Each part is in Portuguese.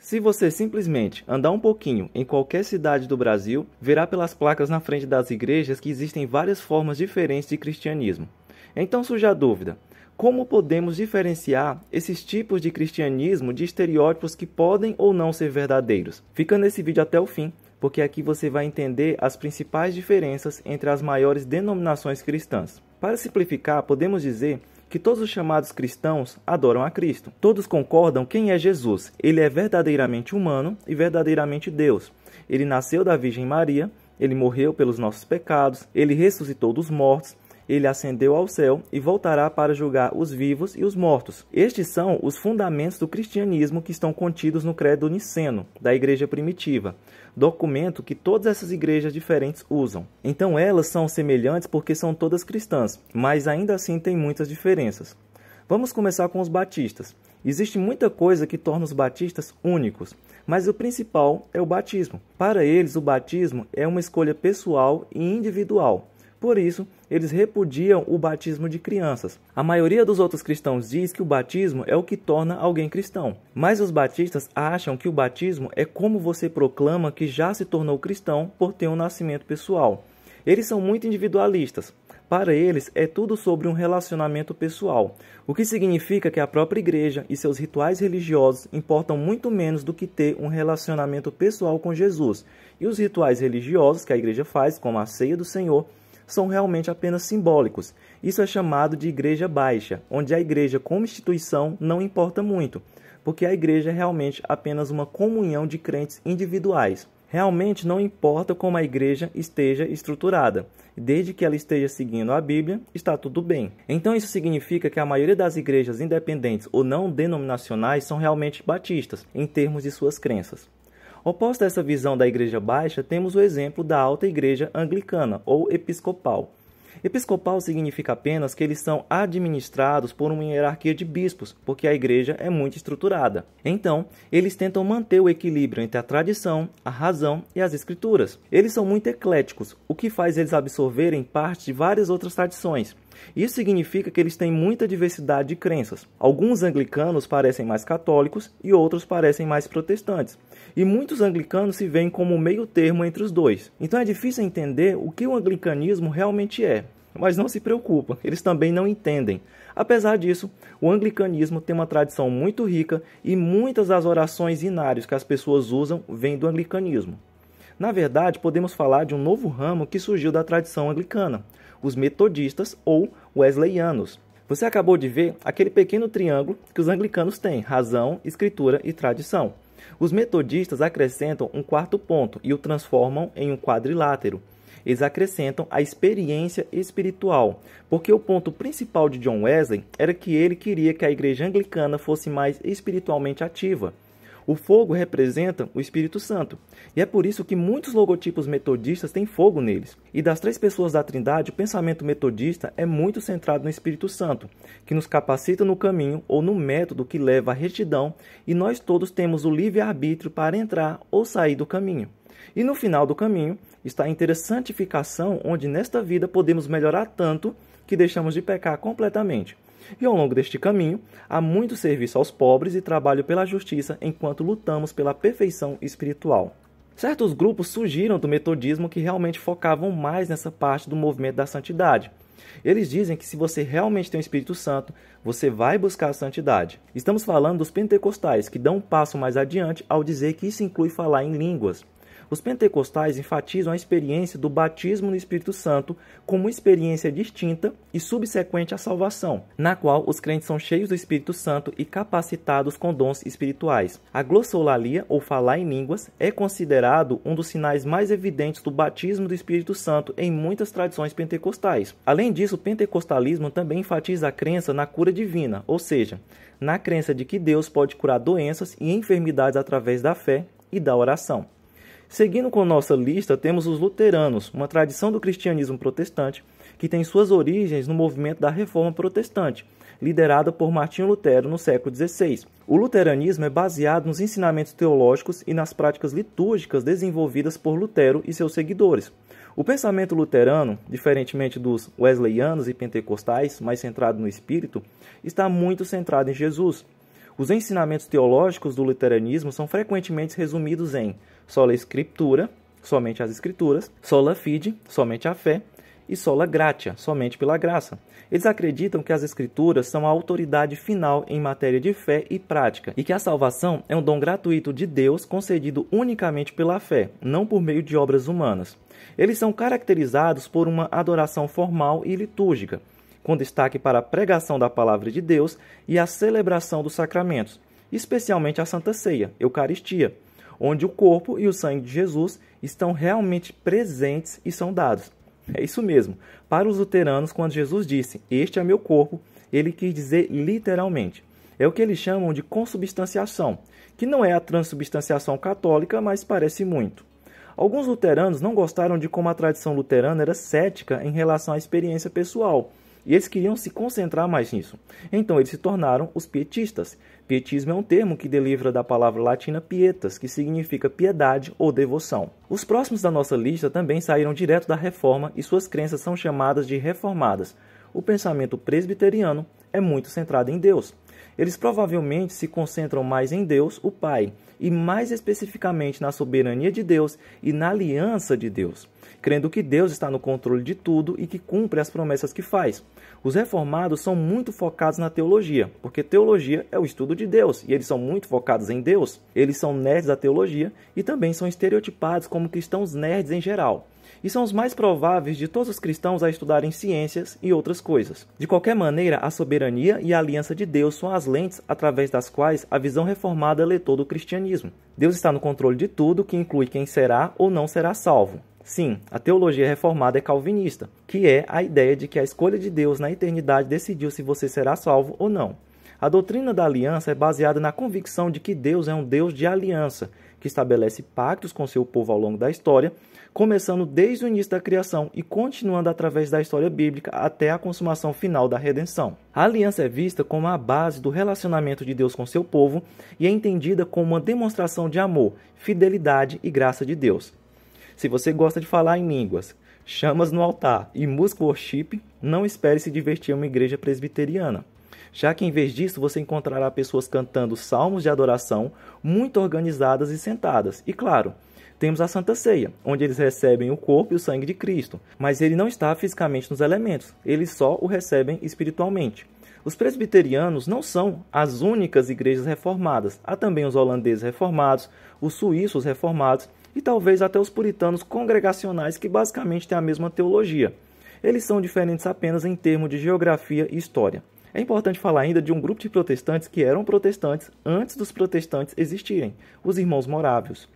Se você simplesmente andar um pouquinho em qualquer cidade do Brasil, verá pelas placas na frente das igrejas que existem várias formas diferentes de cristianismo. Então surge a dúvida: como podemos diferenciar esses tipos de cristianismo de estereótipos que podem ou não ser verdadeiros? Fica nesse vídeo até o fim, porque aqui você vai entender as principais diferenças entre as maiores denominações cristãs. Para simplificar, podemos dizer que todos os chamados cristãos adoram a Cristo. Todos concordam quem é Jesus. Ele é verdadeiramente humano e verdadeiramente Deus. Ele nasceu da Virgem Maria, ele morreu pelos nossos pecados, ele ressuscitou dos mortos, ele ascendeu ao céu e voltará para julgar os vivos e os mortos. Estes são os fundamentos do cristianismo que estão contidos no credo niceno, da igreja primitiva, documento que todas essas igrejas diferentes usam. Então elas são semelhantes porque são todas cristãs, mas ainda assim têm muitas diferenças. Vamos começar com os batistas. Existe muita coisa que torna os batistas únicos, mas o principal é o batismo. Para eles, o batismo é uma escolha pessoal e individual. Por isso, eles repudiam o batismo de crianças. A maioria dos outros cristãos diz que o batismo é o que torna alguém cristão, mas os batistas acham que o batismo é como você proclama que já se tornou cristão por ter um nascimento pessoal. Eles são muito individualistas. Para eles, é tudo sobre um relacionamento pessoal, o que significa que a própria igreja e seus rituais religiosos importam muito menos do que ter um relacionamento pessoal com Jesus. E os rituais religiosos que a igreja faz, como a ceia do Senhor, são realmente apenas simbólicos. Isso é chamado de igreja baixa, onde a igreja como instituição não importa muito, porque a igreja é realmente apenas uma comunhão de crentes individuais. Realmente não importa como a igreja esteja estruturada, desde que ela esteja seguindo a Bíblia, está tudo bem. Então isso significa que a maioria das igrejas independentes ou não denominacionais são realmente batistas, em termos de suas crenças. Oposta a essa visão da Igreja Baixa, temos o exemplo da Alta Igreja Anglicana ou Episcopal, Episcopal significa apenas que eles são administrados por uma hierarquia de bispos, porque a igreja é muito estruturada. Então, eles tentam manter o equilíbrio entre a tradição, a razão e as escrituras. Eles são muito ecléticos, o que faz eles absorverem parte de várias outras tradições. Isso significa que eles têm muita diversidade de crenças. Alguns anglicanos parecem mais católicos e outros parecem mais protestantes. E muitos anglicanos se veem como meio termo entre os dois. Então é difícil entender o que o anglicanismo realmente é. Mas não se preocupa, eles também não entendem. Apesar disso, o anglicanismo tem uma tradição muito rica e muitas das orações inários que as pessoas usam vêm do anglicanismo. Na verdade, podemos falar de um novo ramo que surgiu da tradição anglicana, os metodistas ou wesleyanos. Você acabou de ver aquele pequeno triângulo que os anglicanos têm: razão, escritura e tradição. Os metodistas acrescentam um quarto ponto e o transformam em um quadrilátero eles acrescentam a experiência espiritual, porque o ponto principal de John Wesley era que ele queria que a igreja anglicana fosse mais espiritualmente ativa. O fogo representa o Espírito Santo, e é por isso que muitos logotipos metodistas têm fogo neles. E das três pessoas da Trindade, o pensamento metodista é muito centrado no Espírito Santo, que nos capacita no caminho ou no método que leva à retidão, e nós todos temos o livre-arbítrio para entrar ou sair do caminho. E no final do caminho está a interessantificação, onde nesta vida podemos melhorar tanto que deixamos de pecar completamente. E ao longo deste caminho, há muito serviço aos pobres e trabalho pela justiça enquanto lutamos pela perfeição espiritual. Certos grupos surgiram do metodismo que realmente focavam mais nessa parte do movimento da santidade. Eles dizem que se você realmente tem o Espírito Santo, você vai buscar a santidade. Estamos falando dos pentecostais, que dão um passo mais adiante ao dizer que isso inclui falar em línguas. Os pentecostais enfatizam a experiência do batismo no Espírito Santo como experiência distinta e subsequente à salvação, na qual os crentes são cheios do Espírito Santo e capacitados com dons espirituais. A glossolalia, ou falar em línguas, é considerado um dos sinais mais evidentes do batismo do Espírito Santo em muitas tradições pentecostais. Além disso, o pentecostalismo também enfatiza a crença na cura divina, ou seja, na crença de que Deus pode curar doenças e enfermidades através da fé e da oração. Seguindo com nossa lista, temos os luteranos, uma tradição do cristianismo protestante que tem suas origens no movimento da Reforma Protestante, liderada por Martinho Lutero no século XVI. O luteranismo é baseado nos ensinamentos teológicos e nas práticas litúrgicas desenvolvidas por Lutero e seus seguidores. O pensamento luterano, diferentemente dos wesleyanos e pentecostais, mais centrado no espírito, está muito centrado em Jesus. Os ensinamentos teológicos do luteranismo são frequentemente resumidos em sola scriptura, somente as escrituras, sola fide, somente a fé, e sola gratia, somente pela graça. Eles acreditam que as escrituras são a autoridade final em matéria de fé e prática, e que a salvação é um dom gratuito de Deus concedido unicamente pela fé, não por meio de obras humanas. Eles são caracterizados por uma adoração formal e litúrgica, com destaque para a pregação da palavra de Deus e a celebração dos sacramentos, especialmente a Santa Ceia, Eucaristia onde o corpo e o sangue de Jesus estão realmente presentes e são dados. É isso mesmo. Para os luteranos, quando Jesus disse: Este é meu corpo, ele quis dizer literalmente. É o que eles chamam de consubstanciação, que não é a transubstanciação católica, mas parece muito. Alguns luteranos não gostaram de como a tradição luterana era cética em relação à experiência pessoal e eles queriam se concentrar mais nisso. Então eles se tornaram os pietistas. Pietismo é um termo que deriva da palavra latina pietas, que significa piedade ou devoção. Os próximos da nossa lista também saíram direto da reforma e suas crenças são chamadas de reformadas. O pensamento presbiteriano é muito centrado em Deus. Eles provavelmente se concentram mais em Deus, o Pai, e mais especificamente na soberania de Deus e na aliança de Deus crendo que Deus está no controle de tudo e que cumpre as promessas que faz. Os reformados são muito focados na teologia, porque teologia é o estudo de Deus e eles são muito focados em Deus. Eles são nerds da teologia e também são estereotipados como cristãos nerds em geral e são os mais prováveis de todos os cristãos a estudarem ciências e outras coisas. De qualquer maneira, a soberania e a aliança de Deus são as lentes através das quais a visão reformada lê todo o cristianismo. Deus está no controle de tudo, que inclui quem será ou não será salvo. Sim, a teologia reformada é calvinista, que é a ideia de que a escolha de Deus na eternidade decidiu se você será salvo ou não. A doutrina da aliança é baseada na convicção de que Deus é um Deus de aliança, que estabelece pactos com seu povo ao longo da história, começando desde o início da criação e continuando através da história bíblica até a consumação final da redenção. A aliança é vista como a base do relacionamento de Deus com seu povo e é entendida como uma demonstração de amor, fidelidade e graça de Deus. Se você gosta de falar em línguas, chamas no altar e música worship, não espere se divertir em uma igreja presbiteriana. Já que em vez disso você encontrará pessoas cantando salmos de adoração, muito organizadas e sentadas. E claro, temos a Santa Ceia, onde eles recebem o corpo e o sangue de Cristo, mas ele não está fisicamente nos elementos, eles só o recebem espiritualmente. Os presbiterianos não são as únicas igrejas reformadas. Há também os holandeses reformados, os suíços reformados e talvez até os puritanos congregacionais, que basicamente têm a mesma teologia. Eles são diferentes apenas em termos de geografia e história. É importante falar ainda de um grupo de protestantes que eram protestantes antes dos protestantes existirem, os irmãos morávios.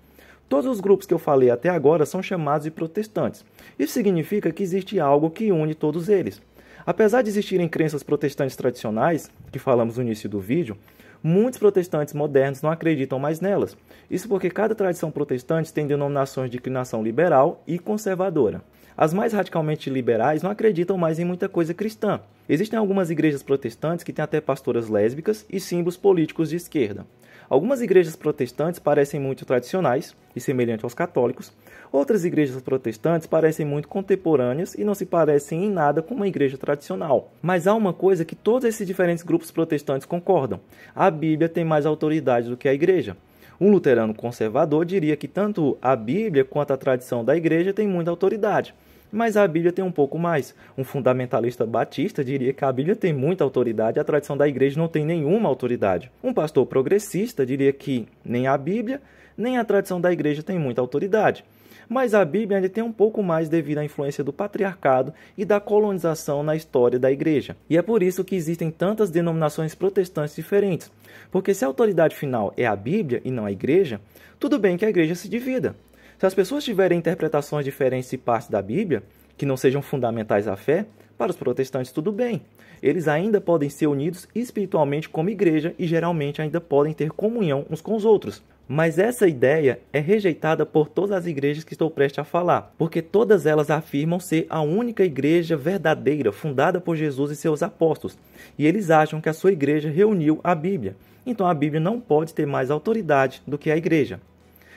Todos os grupos que eu falei até agora são chamados de protestantes. Isso significa que existe algo que une todos eles. Apesar de existirem crenças protestantes tradicionais, que falamos no início do vídeo, muitos protestantes modernos não acreditam mais nelas. Isso porque cada tradição protestante tem denominações de inclinação liberal e conservadora. As mais radicalmente liberais não acreditam mais em muita coisa cristã. Existem algumas igrejas protestantes que têm até pastoras lésbicas e símbolos políticos de esquerda. Algumas igrejas protestantes parecem muito tradicionais e semelhantes aos católicos, Outras igrejas protestantes parecem muito contemporâneas e não se parecem em nada com uma igreja tradicional. Mas há uma coisa que todos esses diferentes grupos protestantes concordam: a Bíblia tem mais autoridade do que a igreja. Um luterano conservador diria que tanto a Bíblia quanto a tradição da igreja têm muita autoridade mas a Bíblia tem um pouco mais. Um fundamentalista batista diria que a Bíblia tem muita autoridade, e a tradição da igreja não tem nenhuma autoridade. Um pastor progressista diria que nem a Bíblia, nem a tradição da igreja tem muita autoridade mas a Bíblia ainda tem um pouco mais devido à influência do patriarcado e da colonização na história da igreja. E é por isso que existem tantas denominações protestantes diferentes, porque se a autoridade final é a Bíblia e não a igreja, tudo bem que a igreja se divida. Se as pessoas tiverem interpretações diferentes de partes da Bíblia, que não sejam fundamentais à fé, para os protestantes, tudo bem. Eles ainda podem ser unidos espiritualmente como igreja e geralmente ainda podem ter comunhão uns com os outros. Mas essa ideia é rejeitada por todas as igrejas que estou prestes a falar, porque todas elas afirmam ser a única igreja verdadeira fundada por Jesus e seus apóstolos, e eles acham que a sua igreja reuniu a Bíblia. Então a Bíblia não pode ter mais autoridade do que a igreja.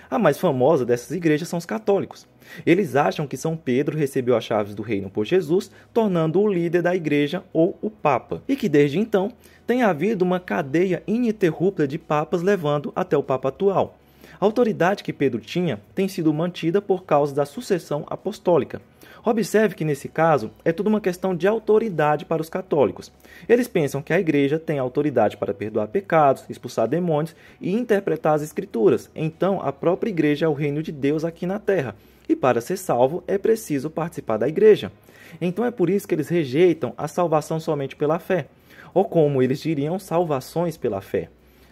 A mais famosa dessas igrejas são os católicos. Eles acham que São Pedro recebeu as chaves do reino por Jesus, tornando-o o líder da igreja ou o Papa, e que desde então tem havido uma cadeia ininterrupta de papas levando até o Papa atual. A autoridade que Pedro tinha tem sido mantida por causa da sucessão apostólica. Observe que nesse caso é tudo uma questão de autoridade para os católicos. Eles pensam que a igreja tem autoridade para perdoar pecados, expulsar demônios e interpretar as escrituras. Então, a própria igreja é o reino de Deus aqui na terra. E para ser salvo é preciso participar da igreja. Então é por isso que eles rejeitam a salvação somente pela fé, ou como eles diriam, salvações pela fé.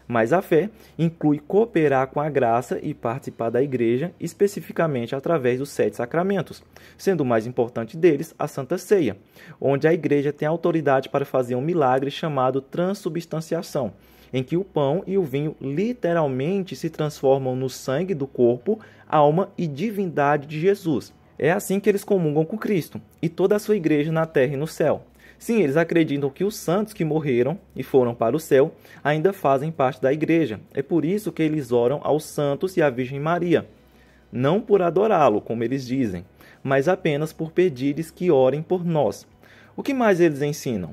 Mas a fé inclui cooperar com a graça e participar da igreja, especificamente através dos sete sacramentos, sendo o mais importante deles a Santa Ceia, onde a igreja tem autoridade para fazer um milagre chamado transubstanciação, em que o pão e o vinho literalmente se transformam no sangue do corpo, alma e divindade de Jesus. É assim que eles comungam com Cristo e toda a sua igreja na terra e no céu. Sim, eles acreditam que os santos que morreram e foram para o céu ainda fazem parte da igreja. É por isso que eles oram aos santos e à Virgem Maria. Não por adorá-lo, como eles dizem, mas apenas por pedires que orem por nós. O que mais eles ensinam?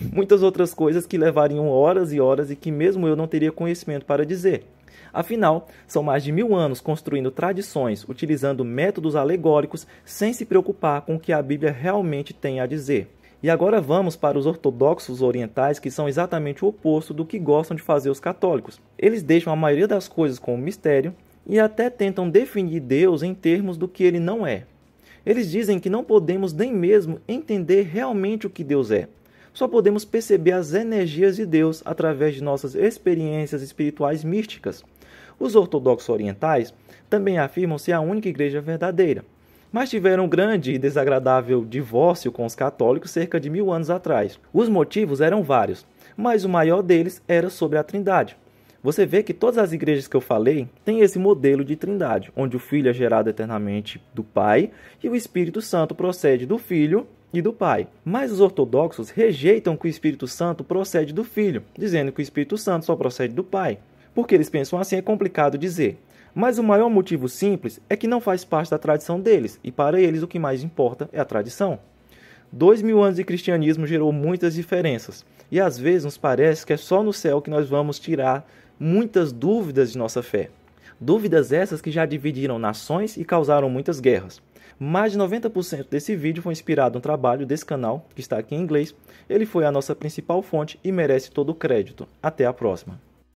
muitas outras coisas que levariam horas e horas e que mesmo eu não teria conhecimento para dizer. Afinal, são mais de mil anos construindo tradições, utilizando métodos alegóricos, sem se preocupar com o que a Bíblia realmente tem a dizer. E agora vamos para os ortodoxos orientais, que são exatamente o oposto do que gostam de fazer os católicos. Eles deixam a maioria das coisas como mistério e até tentam definir Deus em termos do que ele não é. Eles dizem que não podemos nem mesmo entender realmente o que Deus é só podemos perceber as energias de Deus através de nossas experiências espirituais místicas. Os ortodoxos orientais também afirmam ser a única igreja verdadeira, mas tiveram um grande e desagradável divórcio com os católicos cerca de mil anos atrás. Os motivos eram vários, mas o maior deles era sobre a Trindade. Você vê que todas as igrejas que eu falei têm esse modelo de Trindade, onde o Filho é gerado eternamente do Pai e o Espírito Santo procede do Filho e do Pai. Mas os ortodoxos rejeitam que o Espírito Santo procede do Filho, dizendo que o Espírito Santo só procede do Pai. Porque eles pensam assim é complicado dizer. Mas o maior motivo simples é que não faz parte da tradição deles, e para eles o que mais importa é a tradição. Dois mil anos de cristianismo gerou muitas diferenças, e às vezes nos parece que é só no céu que nós vamos tirar muitas dúvidas de nossa fé. Dúvidas essas que já dividiram nações e causaram muitas guerras. Mais de 90% desse vídeo foi inspirado no trabalho desse canal, que está aqui em inglês. Ele foi a nossa principal fonte e merece todo o crédito. Até a próxima!